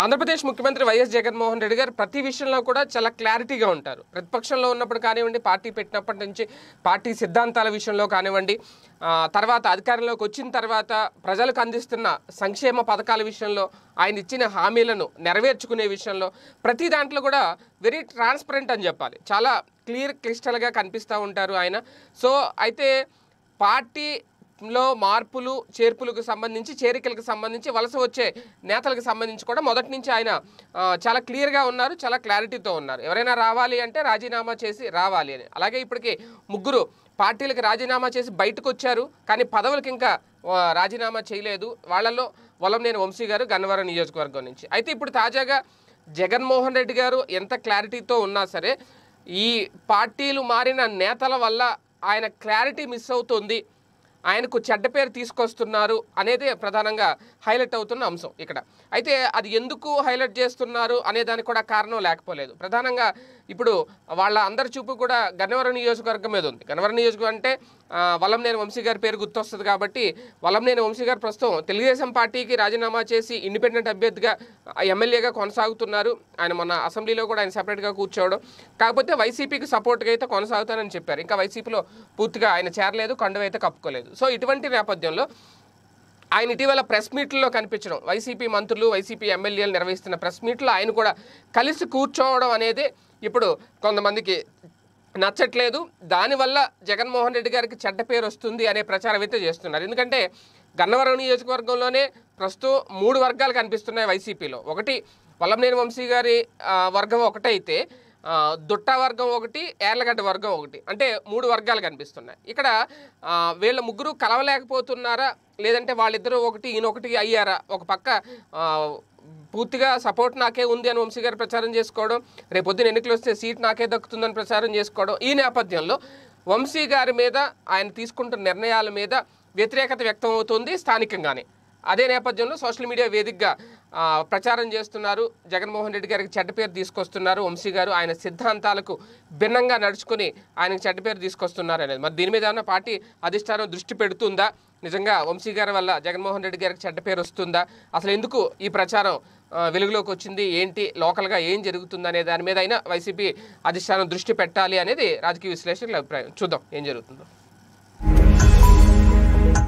ఆంధ్రప్రదేశ్ ముఖ్యమంత్రి వైఎస్ జగన్మోహన్ రెడ్డి గారు ప్రతి విషయంలో కూడా చాలా క్లారిటీగా ఉంటారు ప్రతిపక్షంలో ఉన్నప్పుడు కానివ్వండి పార్టీ పెట్టినప్పటి నుంచి పార్టీ సిద్ధాంతాల విషయంలో కానివ్వండి తర్వాత అధికారంలోకి వచ్చిన తర్వాత ప్రజలకు అందిస్తున్న సంక్షేమ పథకాల విషయంలో ఆయన ఇచ్చిన హామీలను నెరవేర్చుకునే విషయంలో ప్రతి దాంట్లో కూడా వెరీ ట్రాన్స్పరెంట్ అని చెప్పాలి చాలా క్లియర్ క్లిస్టల్గా కనిపిస్తూ ఉంటారు ఆయన సో అయితే పార్టీ లో మార్పులు చేర్పులకు సంబంధించి చేరికలకు సంబంధించి వలస వచ్చే నేతలకు సంబంధించి కూడా మొదటి నుంచి ఆయన చాలా క్లియర్గా ఉన్నారు చాలా క్లారిటీతో ఉన్నారు ఎవరైనా రావాలి అంటే రాజీనామా చేసి రావాలి అని అలాగే ఇప్పటికి ముగ్గురు పార్టీలకు రాజీనామా చేసి బయటకు వచ్చారు కానీ పదవులకు ఇంకా రాజీనామా చేయలేదు వాళ్ళల్లో వలంనేని వంశీ గారు గన్నవరం నియోజకవర్గం నుంచి అయితే ఇప్పుడు తాజాగా జగన్మోహన్ రెడ్డి గారు ఎంత క్లారిటీతో ఉన్నా సరే ఈ పార్టీలు మారిన నేతల వల్ల ఆయన క్లారిటీ మిస్ అవుతుంది ఆయనకు చెడ్డ పేరు తీసుకొస్తున్నారు అనేదే ప్రధానంగా హైలైట్ అవుతున్న అంశం ఇక్కడ అయితే అది ఎందుకు హైలైట్ చేస్తున్నారు అనే దానికి కూడా కారణం లేకపోలేదు ప్రధానంగా ఇప్పుడు వాళ్ళ అందరి చూపు కూడా గన్నవరం నియోజకవర్గం మీద ఉంది గన్నవరం నియోజకవర్గం అంటే వలంనేని వంశీ గారి పేరు గుర్తొస్తుంది కాబట్టి వలంనేని వంశీ గారు ప్రస్తుతం తెలుగుదేశం పార్టీకి రాజీనామా చేసి ఇండిపెండెంట్ అభ్యర్థిగా ఎమ్మెల్యేగా కొనసాగుతున్నారు ఆయన మొన్న అసెంబ్లీలో కూడా ఆయన సపరేట్గా కూర్చోవడం కాకపోతే వైసీపీకి సపోర్ట్గా అయితే కొనసాగుతానని చెప్పారు ఇంకా వైసీపీలో పూర్తిగా ఆయన చేరలేదు కండువైతే కప్పుకోలేదు సో ఇటువంటి నేపథ్యంలో ఆయన ఇటీవల ప్రెస్ మీట్లో కనిపించడం వైసీపీ మంత్రులు వైసీపీ ఎమ్మెల్యేలు నిర్వహిస్తున్న ప్రెస్ మీట్లో ఆయన కూడా కలిసి కూర్చోవడం అనేది ఇప్పుడు కొంతమందికి నచ్చట్లేదు దానివల్ల జగన్మోహన్ రెడ్డి గారికి చెడ్డ పేరు వస్తుంది అనే ప్రచారం అయితే చేస్తున్నారు ఎందుకంటే గన్నవరం నియోజకవర్గంలోనే ప్రస్తుతం మూడు వర్గాలు కనిపిస్తున్నాయి వైసీపీలో ఒకటి వల్లంనేని వంశీ గారి వర్గం ఒకటైతే దుట్టా వర్గం ఒకటి ఏర్లగడ్డ వర్గం ఒకటి అంటే మూడు వర్గాలు కనిపిస్తున్నాయి ఇక్కడ వీళ్ళ ముగ్గురు కలవలేకపోతున్నారా లేదంటే వాళ్ళిద్దరూ ఒకటి ఈయన ఒకటి అయ్యారా ఒక పక్క పూర్తిగా సపోర్ట్ నాకే ఉంది అని వంశీ గారు ప్రచారం చేసుకోవడం రేపొద్దున ఎన్నికలు వస్తే సీట్ నాకే దక్కుతుందని ప్రచారం చేసుకోవడం ఈ నేపథ్యంలో వంశీ గారి మీద ఆయన తీసుకుంటున్న నిర్ణయాల మీద వ్యతిరేకత వ్యక్తం అవుతుంది స్థానికంగానే అదే నేపథ్యంలో సోషల్ మీడియా వేదికగా ప్రచారం చేస్తున్నారు జగన్మోహన్ రెడ్డి గారికి చెడ్డ పేరు తీసుకొస్తున్నారు వంశీ గారు ఆయన సిద్ధాంతాలకు భిన్నంగా నడుచుకుని ఆయనకు చెడ్డ పేరు తీసుకొస్తున్నారు అనేది మరి దీని మీద ఏమైనా పార్టీ అధిష్టానం దృష్టి పెడుతుందా నిజంగా వంశీ గారి వల్ల జగన్మోహన్ రెడ్డి గారికి చెడ్డ పేరు వస్తుందా అసలు ఎందుకు ఈ ప్రచారం వెలుగులోకి వచ్చింది ఏంటి లోకల్గా ఏం జరుగుతుంది అనే దాని మీద అయినా వైసీపీ అధిష్టానం దృష్టి పెట్టాలి అనేది రాజకీయ విశ్లేషకుల అభిప్రాయం చూద్దాం ఏం జరుగుతుందో